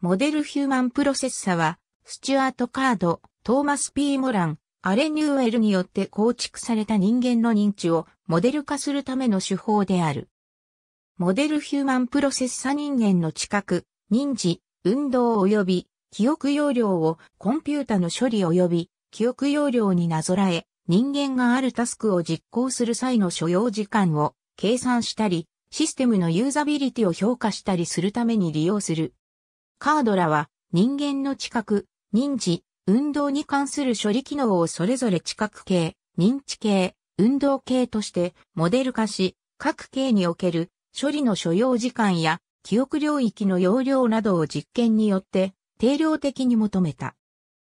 モデルヒューマンプロセッサは、スチュアート・カード、トーマス・ピー・モラン、アレ・ニューエルによって構築された人間の認知をモデル化するための手法である。モデルヒューマンプロセッサ人間の知覚、認知、運動及び記憶容量をコンピュータの処理及び記憶容量になぞらえ、人間があるタスクを実行する際の所要時間を計算したり、システムのユーザビリティを評価したりするために利用する。カードらは人間の知覚、認知、運動に関する処理機能をそれぞれ知覚系、認知系、運動系としてモデル化し、各系における処理の所要時間や記憶領域の容量などを実験によって定量的に求めた。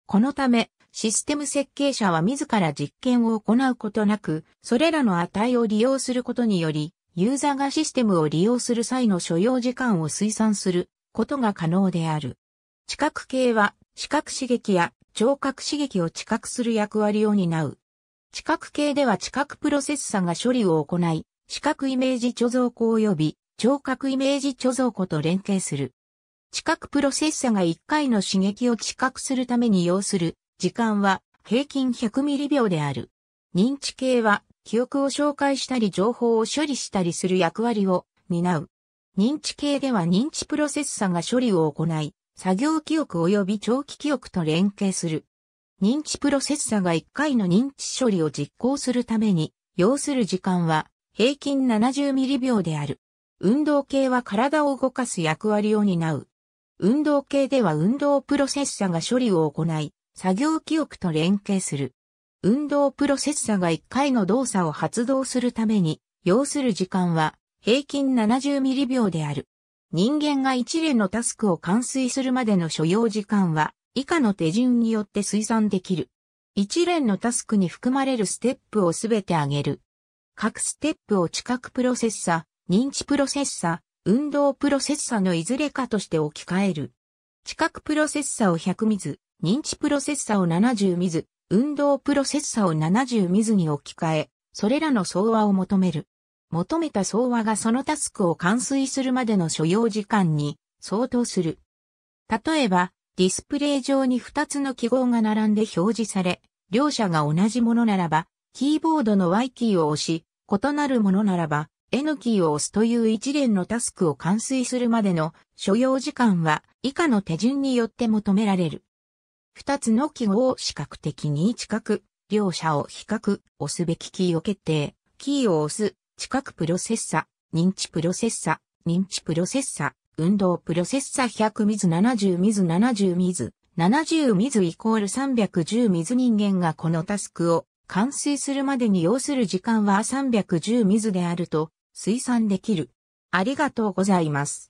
このため、システム設計者は自ら実験を行うことなく、それらの値を利用することにより、ユーザーがシステムを利用する際の所要時間を推算することが可能である。知覚系は視覚刺激や聴覚刺激を知覚する役割を担う。知覚系では知覚プロセッサが処理を行い、視覚イメージ貯蔵庫及び聴覚イメージ貯蔵庫と連携する。知覚プロセッサが1回の刺激を知覚するために要する時間は平均100ミリ秒である。認知系は記憶を紹介したり情報を処理したりする役割を担う。認知系では認知プロセッサが処理を行い、作業記憶及び長期記憶と連携する。認知プロセッサが1回の認知処理を実行するために、要する時間は平均70ミリ秒である。運動系は体を動かす役割を担う。運動系では運動プロセッサが処理を行い、作業記憶と連携する。運動プロセッサが1回の動作を発動するために、要する時間は平均70ミリ秒である。人間が一連のタスクを完遂するまでの所要時間は、以下の手順によって推算できる。一連のタスクに含まれるステップをすべて挙げる。各ステップを知覚プロセッサ、認知プロセッサ、運動プロセッサのいずれかとして置き換える。知覚プロセッサを100ミズ、認知プロセッサを70ミズ、運動プロセッサを70ミズに置き換え、それらの総和を求める。求めた総和がそのタスクを完遂するまでの所要時間に相当する。例えば、ディスプレイ上に2つの記号が並んで表示され、両者が同じものならば、キーボードの Y キーを押し、異なるものならば、N キーを押すという一連のタスクを完遂するまでの所要時間は以下の手順によって求められる。二つの記号を視覚的に近く、両者を比較、押すべきキーを決定、キーを押す、知覚プロセッサ、認知プロセッサ、認知プロセッサ、運動プロセッサ100水70水70水70水イコール310水人間がこのタスクを完遂するまでに要する時間は310水であると推算できる。ありがとうございます。